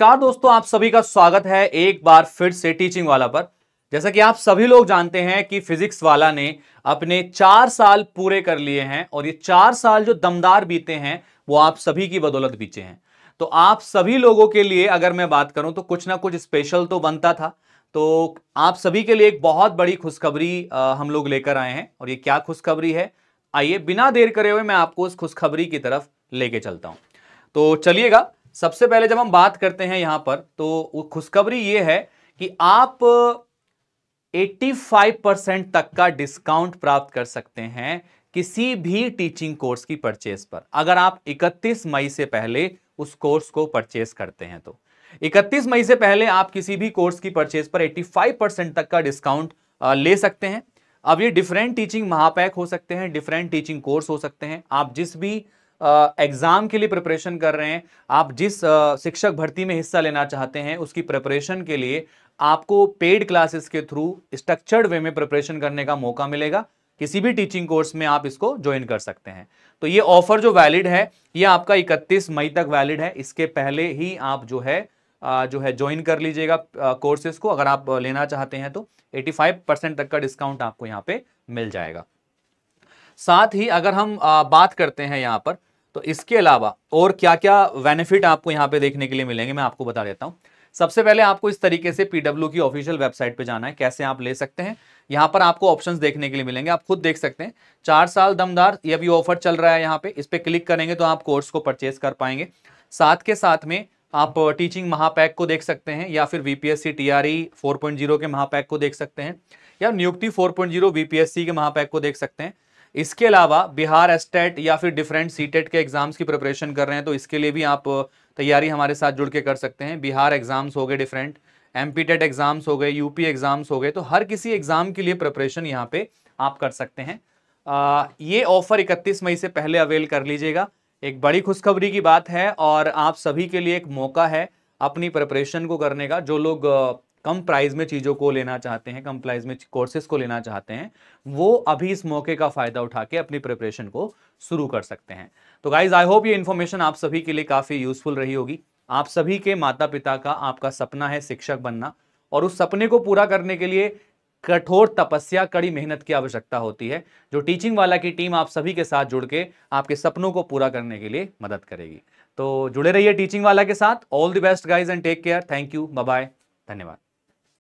नमस्कार दोस्तों आप सभी का स्वागत है एक बार फिर से टीचिंग वाला पर जैसा कि आप सभी लोग जानते हैं कि फिजिक्स वाला ने अपने चार साल पूरे कर लिए हैं और ये चार साल जो दमदार बीते हैं वो आप सभी की बदौलत बीते हैं तो आप सभी लोगों के लिए अगर मैं बात करूं तो कुछ ना कुछ स्पेशल तो बनता था तो आप सभी के लिए एक बहुत बड़ी खुशखबरी हम लोग लेकर आए हैं और ये क्या खुशखबरी है आइए बिना देर करे हुए मैं आपको उस खुशखबरी की तरफ लेके चलता हूँ तो चलिएगा सबसे पहले जब हम बात करते हैं यहां पर तो खुशखबरी ये है कि आप 85 परसेंट तक का डिस्काउंट प्राप्त कर सकते हैं किसी भी टीचिंग कोर्स की परचेज पर अगर आप 31 मई से पहले उस कोर्स को परचेस करते हैं तो 31 मई से पहले आप किसी भी कोर्स की परचेज पर 85 परसेंट तक का डिस्काउंट ले सकते हैं अब ये डिफरेंट टीचिंग महापैक हो सकते हैं डिफरेंट टीचिंग कोर्स हो सकते हैं आप जिस भी एग्ज़ाम के लिए प्रिपरेशन कर रहे हैं आप जिस आ, शिक्षक भर्ती में हिस्सा लेना चाहते हैं उसकी प्रिपरेशन के लिए आपको पेड क्लासेस के थ्रू स्ट्रक्चर्ड वे में प्रिपरेशन करने का मौका मिलेगा किसी भी टीचिंग कोर्स में आप इसको ज्वाइन कर सकते हैं तो ये ऑफर जो वैलिड है ये आपका 31 मई तक वैलिड है इसके पहले ही आप जो है जो है ज्वाइन कर लीजिएगा कोर्सेज को अगर आप लेना चाहते हैं तो 85 परसेंट तक का डिस्काउंट आपको यहाँ पे मिल जाएगा साथ ही अगर हम बात करते हैं यहाँ पर तो इसके अलावा और क्या क्या बेनिफिट आपको यहाँ पे देखने के लिए मिलेंगे मैं आपको बता देता हूँ सबसे पहले आपको इस तरीके से पीडब्ल्यू की ऑफिशियल वेबसाइट पे जाना है कैसे आप ले सकते हैं यहाँ पर आपको ऑप्शंस देखने के लिए मिलेंगे आप खुद देख सकते हैं चार साल दमदार ये भी ऑफर चल रहा है यहाँ पे इस पर क्लिक करेंगे तो आप कोर्स को परचेज कर पाएंगे साथ के साथ में आप टीचिंग महापैक को देख सकते हैं या फिर वीपीएससी टीआरई 4.0 के महापैक को देख सकते हैं या नियुक्ति फोर पॉइंट के महापैक को देख सकते हैं इसके अलावा बिहार एस्टेट e या फिर डिफरेंट सीटेट e के एग्जाम्स की प्रिपरेशन कर रहे हैं तो इसके लिए भी आप तैयारी हमारे साथ जुड़ के कर सकते हैं बिहार एग्जाम्स हो गए डिफरेंट एम एग्जाम्स हो गए यूपी एग्जाम्स हो गए तो हर किसी एग्जाम के लिए प्रिपरेशन यहाँ पे आप कर सकते हैं आ, ये ऑफर 31 मई से पहले अवेल कर लीजिएगा एक बड़ी खुशखबरी की बात है और आप सभी के लिए एक मौका है अपनी प्रिपरेशन को करने का जो लोग कम प्राइस में चीज़ों को लेना चाहते हैं कम प्राइस में कोर्सेज को लेना चाहते हैं वो अभी इस मौके का फ़ायदा उठा के अपनी प्रिपरेशन को शुरू कर सकते हैं तो गाइज आई होप ये इन्फॉर्मेशन आप सभी के लिए काफ़ी यूजफुल रही होगी आप सभी के माता पिता का आपका सपना है शिक्षक बनना और उस सपने को पूरा करने के लिए कठोर तपस्या कड़ी मेहनत की आवश्यकता होती है जो टीचिंग वाला की टीम आप सभी के साथ जुड़ के आपके सपनों को पूरा करने के लिए मदद करेगी तो जुड़े रहिए टीचिंग वाला के साथ all the best guys and take care thank you bye धन्यवाद